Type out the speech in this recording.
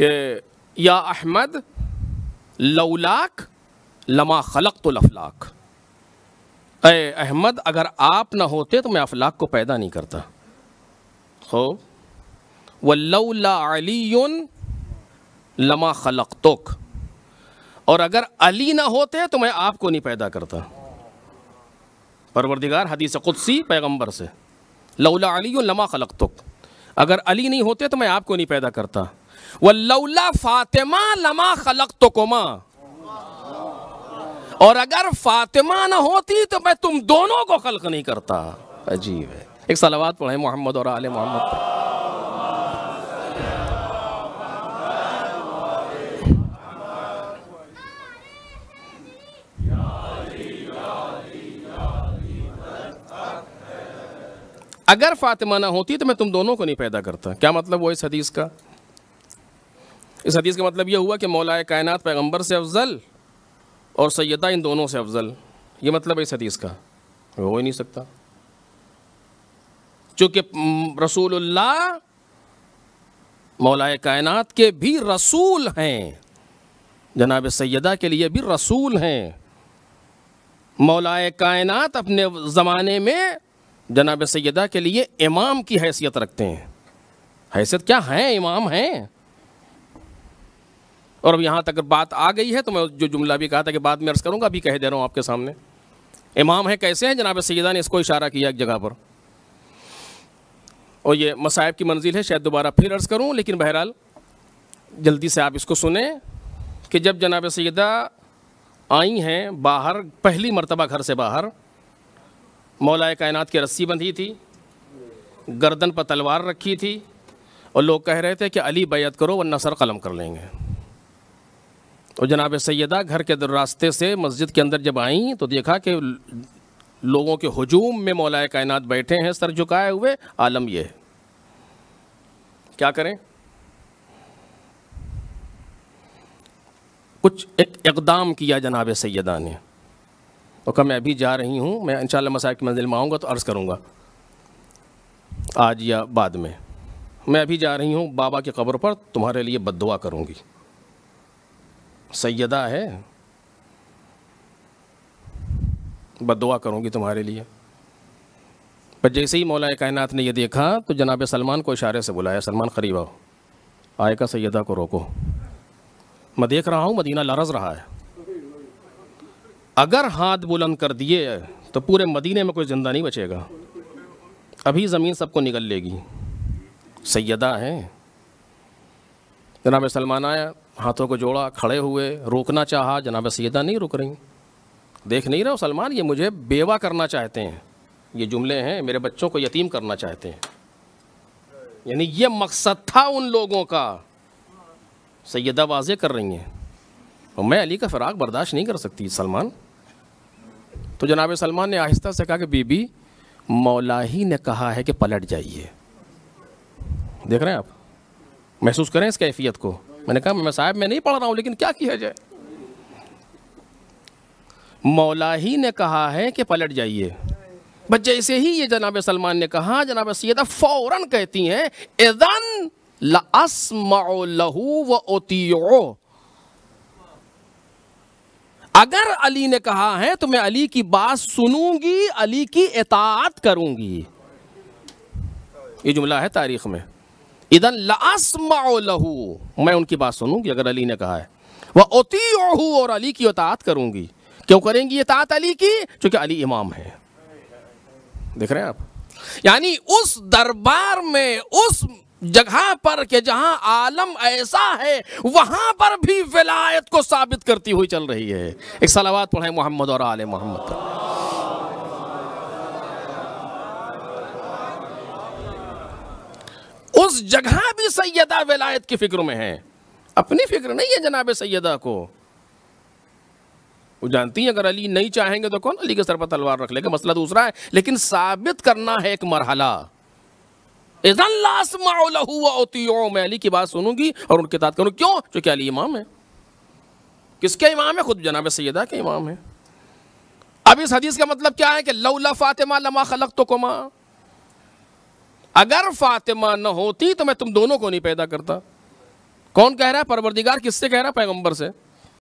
के या अहमद लौलाक लमा खलक तो लफलाक अय अहमद अगर आप ना होते तो मैं अफलाक को पैदा नहीं करता हो वल्ला अली लमा खलक तोक और अगर अली ना होते तो मैं आपको नहीं पैदा करता परवरदिगार हदीस कुदसी पैगम्बर से लौला अली लमा खलक तुक अगर अली नहीं होते तो मैं आपको नहीं पैदा करता वह लौला फातिमा लमा खलक तुकुमा और अगर फातिमा ना होती तो मैं तुम दोनों को खलक नहीं करता अजीब है एक सलावाद पढ़े मोहम्मद और आले मोहम्मद पर अगर फातिमा ना होती तो मैं तुम दोनों को नहीं पैदा करता क्या मतलब वो इस हदीस का इस हदीस का मतलब यह हुआ कि मौलाए कायनात पैगम्बर से अफजल और सैदा इन दोनों से अफजल ये मतलब है इस हदीस का हो ही नहीं सकता चूँकि रसूलुल्लाह मौलाए कायनात के भी रसूल हैं जनाब सैदा के लिए भी रसूल हैं मौलाए कायनात अपने ज़माने में जनाब सैदा के लिए इमाम की हैसियत रखते हैं हैसियत क्या है इमाम हैं और अब यहाँ तक बात आ गई है तो मैं जो जुमला भी कहा था कि बाद में अर्ज़ करूँगा अभी कह दे रहा हूँ आपके सामने इमाम है कैसे हैं जनाब सैदा ने इसको इशारा किया एक जगह पर और ये मसायब की मंजिल है शायद दोबारा फिर अर्ज़ करूँ लेकिन बहरहाल जल्दी से आप इसको सुने कि जब जनाब सैदा आई हैं बाहर पहली मरतबा घर से बाहर मौलाए कायनात की रस्सी बंधी थी गर्दन पर तलवार रखी थी और लोग कह रहे थे कि अली बैत करो वरना सर कलम कर लेंगे तो जनाब सैदा घर के रास्ते से मस्जिद के अंदर जब आई तो देखा कि लोगों के हजूम में मौलाए कायनात बैठे हैं सर झुकाए हुए आलम यह है क्या करें कुछ एक इकदाम किया जनाब सैदा ने और कहा मैं अभी जा रही हूँ मैं इंशाल्लाह मसाहब की मंजिल में आऊँगा तो अर्ज़ करूँगा आज या बाद में मैं अभी जा रही हूँ बाबा की कब्र पर तुम्हारे लिए बद दुआ करूँगी सैदा है बद दुआ करूँगी तुम्हारे लिए पर जैसे ही मौलाए कायनात ने यह देखा तो जनाब सलमान को इशारे से बुलाया सलमान करीब आओ आएगा सैदा को रोको मैं देख रहा हूँ मदीना लरज रहा है अगर हाथ बुलंद कर दिए तो पूरे मदीने में कोई ज़िंदा नहीं बचेगा अभी ज़मीन सबको निकल लेगी सैदा हैं जनाब सलमान आया हाथों को जोड़ा खड़े हुए रोकना चाहा जनाब सैदा नहीं रुक रही देख नहीं रहे हो सलमान ये मुझे बेवा करना चाहते हैं ये जुमले हैं मेरे बच्चों को यतीम करना चाहते हैं यानी ये मकसद था उन लोगों का सैदा वाजे कर रही हैं और मैं अली का फ़िराक बर्दाश्त नहीं कर सकती सलमान तो जनाब सलमान ने आहिस्ता से कहा कि बीबी मौला ही ने कहा है कि पलट जाइए देख रहे हैं आप महसूस करें इस कैफियत को मैंने कहा मैं साहब मैं नहीं पढ़ रहा हूँ लेकिन क्या किया जाए मौला ही ने कहा है कि पलट जाइए बस जैसे ही ये जनाब सलमान ने कहा जनाब सैदा फ़ौरन कहती हैं एदन लहू व ओतियो अगर अली ने कहा है तो मैं अली की बात सुनूंगी अली की एतात करूंगी ये जुमला है तारीख में इधन लहू मैं उनकी बात सुनूंगी अगर अली ने कहा है वह ओती ओहू और अली की अतात करूंगी क्यों करेंगी एतात अली की चूंकि अली इमाम है देख रहे हैं आप यानी उस दरबार में उस जगह पर के जहां आलम ऐसा है वहां पर भी विलायत को साबित करती हुई चल रही है एक सलावाद पढ़े मोहम्मद और आल मोहम्मद उस जगह भी सैयदा विलायत की फिक्र में है अपनी फिक्र नहीं है जनाब सैदा को वो जानती है अगर अली नहीं चाहेंगे तो कौन अली के सर पर तलवार रख लेगा मसला दूसरा है लेकिन साबित करना है एक मरहला अली की बात सुनूंगी और उनके तात करूँ क्यों क्योंकि अली इमाम है किसके इमाम है खुद जनाब सैदा के इमाम है अब इस हदीस का मतलब क्या है कि लौला फातिमा लमा खलक तो कोमा अगर फातिमा न होती तो मैं तुम दोनों को नहीं पैदा करता कौन कह रहा है परवरदिगार किससे कह रहा है पैगंबर से